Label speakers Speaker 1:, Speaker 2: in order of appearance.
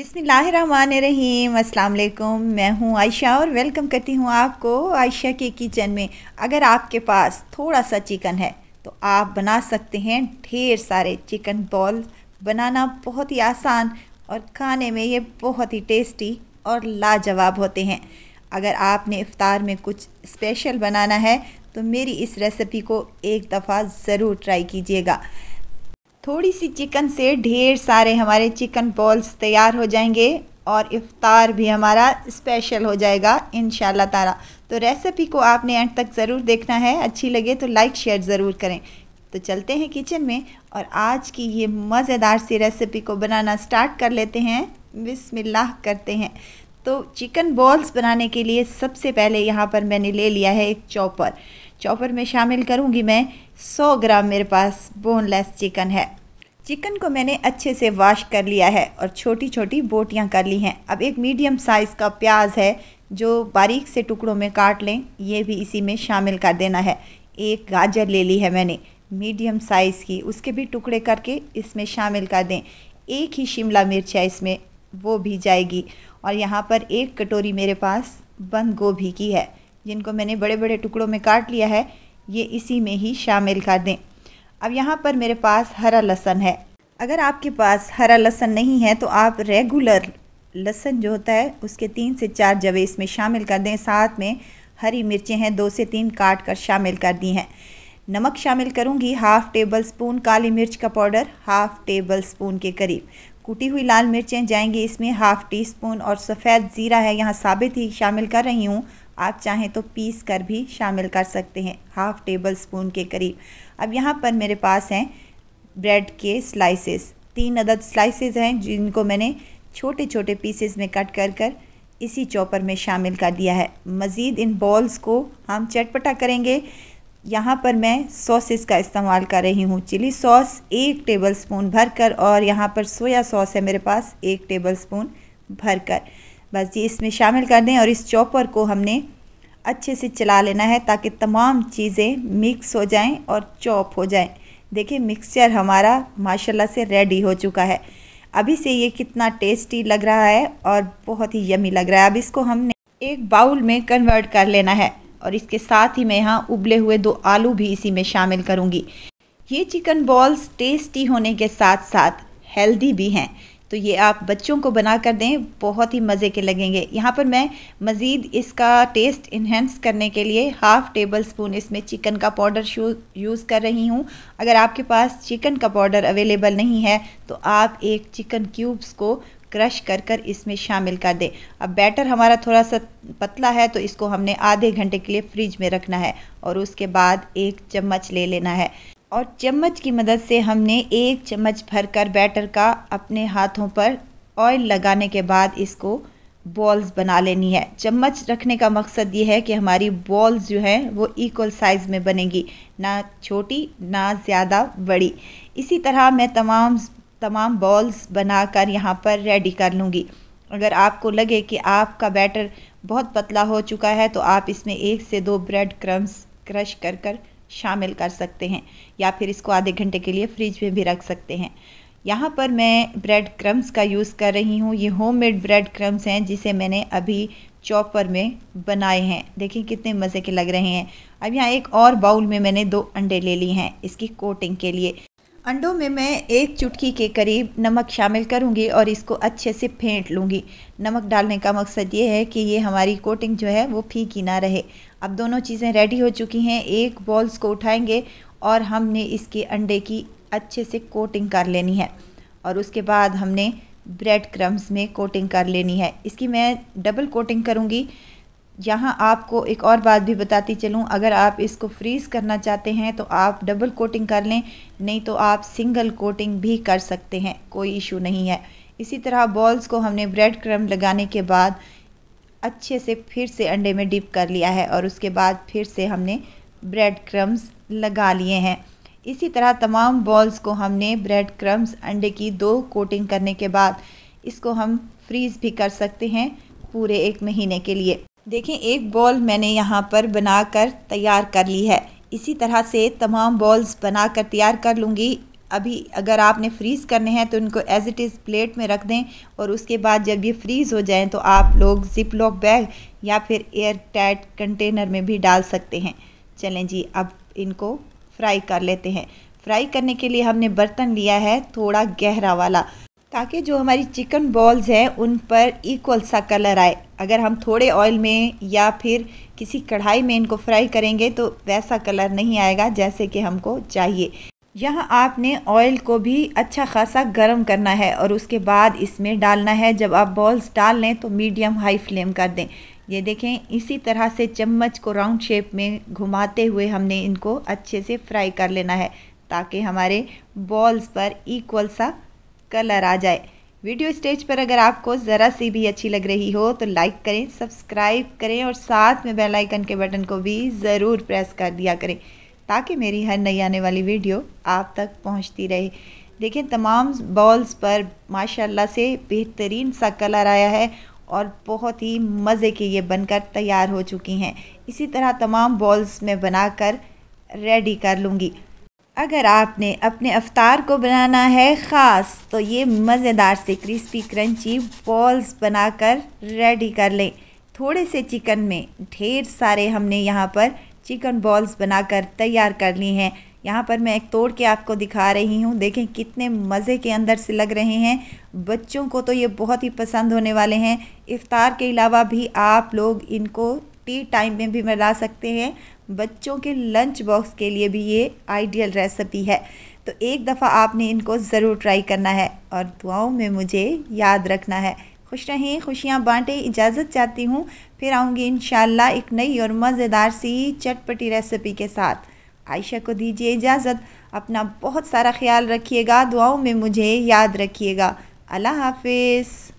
Speaker 1: अस्सलाम वालेकुम मैं हूँ आयशा और वेलकम करती हूँ आपको आयशा के किचन में अगर आपके पास थोड़ा सा चिकन है तो आप बना सकते हैं ढेर सारे चिकन बॉल बनाना बहुत ही आसान और खाने में ये बहुत ही टेस्टी और लाजवाब होते हैं अगर आपने इफ़ार में कुछ स्पेशल बनाना है तो मेरी इस रेसिपी को एक दफ़ा ज़रूर ट्राई कीजिएगा थोड़ी सी चिकन से ढेर सारे हमारे चिकन बॉल्स तैयार हो जाएंगे और इफ़ार भी हमारा स्पेशल हो जाएगा इन तारा तो रेसिपी को आपने एंड तक ज़रूर देखना है अच्छी लगे तो लाइक शेयर ज़रूर करें तो चलते हैं किचन में और आज की ये मज़ेदार सी रेसिपी को बनाना स्टार्ट कर लेते हैं बिस्मिल्लाह करते हैं तो चिकन बॉल्स बनाने के लिए सबसे पहले यहाँ पर मैंने ले लिया है एक चॉपर चॉपर में शामिल करूँगी मैं 100 ग्राम मेरे पास बोनलेस चिकन है चिकन को मैंने अच्छे से वॉश कर लिया है और छोटी छोटी बोटियाँ कर ली हैं अब एक मीडियम साइज़ का प्याज है जो बारीक से टुकड़ों में काट लें ये भी इसी में शामिल कर देना है एक गाजर ले ली है मैंने मीडियम साइज़ की उसके भी टुकड़े करके इसमें शामिल कर दें एक ही शिमला मिर्च है इसमें वो भी जाएगी और यहाँ पर एक कटोरी मेरे पास बंद गोभी की है जिनको मैंने बड़े बड़े टुकड़ों में काट लिया है ये इसी में ही शामिल कर दें अब यहाँ पर मेरे पास हरा लहसन है अगर आपके पास हरा लहसन नहीं है तो आप रेगुलर लहसन जो होता है उसके तीन से चार जवे इसमें शामिल कर दें साथ में हरी मिर्चें हैं दो से तीन काट कर शामिल कर दी हैं नमक शामिल करूंगी हाफ़ टेबल स्पून काली मिर्च का पाउडर हाफ़ टेबल स्पून के करीब कुटी हुई लाल मिर्चें जाएंगी इसमें हाफ़ टी स्पून और सफ़ेद ज़ीरा है यहाँ साबित ही शामिल कर रही हूँ आप चाहें तो पीस कर भी शामिल कर सकते हैं हाफ़ टेबल स्पून के करीब अब यहाँ पर मेरे पास हैं ब्रेड के स्लाइसेस तीन अदद स्लाइसेस हैं जिनको मैंने छोटे छोटे पीसेस में कट कर कर इसी चॉपर में शामिल कर दिया है मज़ीद इन बॉल्स को हम चटपटा करेंगे यहाँ पर मैं सॉसेस का इस्तेमाल कर रही हूँ चिली सॉस एक टेबल स्पून भर कर और यहाँ पर सोया सॉस है मेरे पास एक टेबल स्पून भर कर बस ये इसमें शामिल कर दें और इस चॉपर को हमने अच्छे से चला लेना है ताकि तमाम चीज़ें मिक्स हो जाएं और चॉप हो जाएं देखिए मिक्सचर हमारा माशाल्लाह से रेडी हो चुका है अभी से ये कितना टेस्टी लग रहा है और बहुत ही यमी लग रहा है अब इसको हमने एक बाउल में कन्वर्ट कर लेना है और इसके साथ ही मैं यहाँ उबले हुए दो आलू भी इसी में शामिल करूँगी ये चिकन बॉल्स टेस्टी होने के साथ साथ हेल्दी भी हैं तो ये आप बच्चों को बना कर दें बहुत ही मज़े के लगेंगे यहाँ पर मैं मज़ीद इसका टेस्ट इन्हेंस करने के लिए हाफ़ टेबल स्पून इसमें चिकन का पाउडर यूज़ कर रही हूँ अगर आपके पास चिकन का पाउडर अवेलेबल नहीं है तो आप एक चिकन क्यूब्स को क्रश कर कर इसमें शामिल कर दें अब बैटर हमारा थोड़ा सा पतला है तो इसको हमने आधे घंटे के लिए फ्रिज में रखना है और उसके बाद एक चम्मच ले लेना है और चम्मच की मदद से हमने एक चम्मच भरकर बैटर का अपने हाथों पर ऑयल लगाने के बाद इसको बॉल्स बना लेनी है चम्मच रखने का मकसद ये है कि हमारी बॉल्स जो हैं वो इक्वल साइज़ में बनेगी ना छोटी ना ज़्यादा बड़ी इसी तरह मैं तमाम तमाम बॉल्स बनाकर यहाँ पर रेडी कर लूँगी अगर आपको लगे कि आपका बैटर बहुत पतला हो चुका है तो आप इसमें एक से दो ब्रेड क्रम्स क्रश कर कर शामिल कर सकते हैं या फिर इसको आधे घंटे के लिए फ्रिज में भी रख सकते हैं यहाँ पर मैं ब्रेड क्रम्स का यूज़ कर रही हूँ ये होममेड ब्रेड क्रम्स हैं जिसे मैंने अभी चॉपर में बनाए हैं देखिए कितने मज़े के लग रहे हैं अब यहाँ एक और बाउल में मैंने दो अंडे ले लिए हैं इसकी कोटिंग के लिए अंडों में मैं एक चुटकी के करीब नमक शामिल करूँगी और इसको अच्छे से फेंट लूँगी नमक डालने का मकसद ये है कि ये हमारी कोटिंग जो है वो फीकी ना रहे अब दोनों चीज़ें रेडी हो चुकी हैं एक बॉल्स को उठाएंगे और हमने इसके अंडे की अच्छे से कोटिंग कर लेनी है और उसके बाद हमने ब्रेड क्रम्स में कोटिंग कर लेनी है इसकी मैं डबल कोटिंग करूँगी यहाँ आपको एक और बात भी बताती चलूँ अगर आप इसको फ्रीज़ करना चाहते हैं तो आप डबल कोटिंग कर लें नहीं तो आप सिंगल कोटिंग भी कर सकते हैं कोई इशू नहीं है इसी तरह बॉल्स को हमने ब्रेड क्रम लगाने के बाद अच्छे से फिर से अंडे में डिप कर लिया है और उसके बाद फिर से हमने ब्रेड क्रम्स लगा लिए हैं इसी तरह तमाम बॉल्स को हमने ब्रेड क्रम्स अंडे की दो कोटिंग करने के बाद इसको हम फ्रीज़ भी कर सकते हैं पूरे एक महीने के लिए देखें एक बॉल मैंने यहाँ पर बनाकर तैयार कर ली है इसी तरह से तमाम बॉल्स बनाकर तैयार कर लूँगी अभी अगर आपने फ्रीज़ करने हैं तो इनको एज़ इट इज़ प्लेट में रख दें और उसके बाद जब ये फ्रीज़ हो जाएं तो आप लोग ज़िप लॉक बैग या फिर एयर टाइट कंटेनर में भी डाल सकते हैं चलें जी अब इनको फ्राई कर लेते हैं फ्राई करने के लिए हमने बर्तन लिया है थोड़ा गहरा वाला ताकि जो हमारी चिकन बॉल्स हैं उन पर इक्वल सा कलर आए अगर हम थोड़े ऑयल में या फिर किसी कढ़ाई में इनको फ्राई करेंगे तो वैसा कलर नहीं आएगा जैसे कि हमको चाहिए यहाँ आपने ऑयल को भी अच्छा खासा गर्म करना है और उसके बाद इसमें डालना है जब आप बॉल्स डाल लें तो मीडियम हाई फ्लेम कर दें ये देखें इसी तरह से चम्मच को राउंड शेप में घुमाते हुए हमने इनको अच्छे से फ्राई कर लेना है ताकि हमारे बॉल्स पर इक्वल सा कलर आ जाए वीडियो स्टेज पर अगर आपको ज़रा सी भी अच्छी लग रही हो तो लाइक करें सब्सक्राइब करें और साथ में बेल आइकन के बटन को भी ज़रूर प्रेस कर दिया करें ताकि मेरी हर नई आने वाली वीडियो आप तक पहुंचती रहे देखें तमाम बॉल्स पर माशाल्लाह से बेहतरीन सा कलर आया है और बहुत ही मज़े के ये बनकर तैयार हो चुकी हैं इसी तरह तमाम बॉल्स में बनाकर रेडी कर लूँगी अगर आपने अपने अवतार को बनाना है ख़ास तो ये मज़ेदार से क्रिस्पी क्रंची बॉल्स बनाकर रेडी कर लें थोड़े से चिकन में ढेर सारे हमने यहाँ पर चिकन बॉल्स बनाकर तैयार कर ली हैं यहाँ पर मैं एक तोड़ के आपको दिखा रही हूँ देखें कितने मज़े के अंदर से लग रहे हैं बच्चों को तो ये बहुत ही पसंद होने वाले हैं इफ़ार के अलावा भी आप लोग इनको टी टाइम में भी मिला सकते हैं बच्चों के लंच बॉक्स के लिए भी ये आइडियल रेसिपी है तो एक दफ़ा आपने इनको ज़रूर ट्राई करना है और दुआओं में मुझे याद रखना है खुश रहें खुशियाँ बांटें इजाज़त चाहती हूँ फिर आऊँगी इन एक नई और मज़ेदार सी चटपटी रेसिपी के साथ आयशा को दीजिए इजाज़त अपना बहुत सारा ख्याल रखिएगा दुआओं में मुझे याद रखिएगा अल्लाह हाफिज़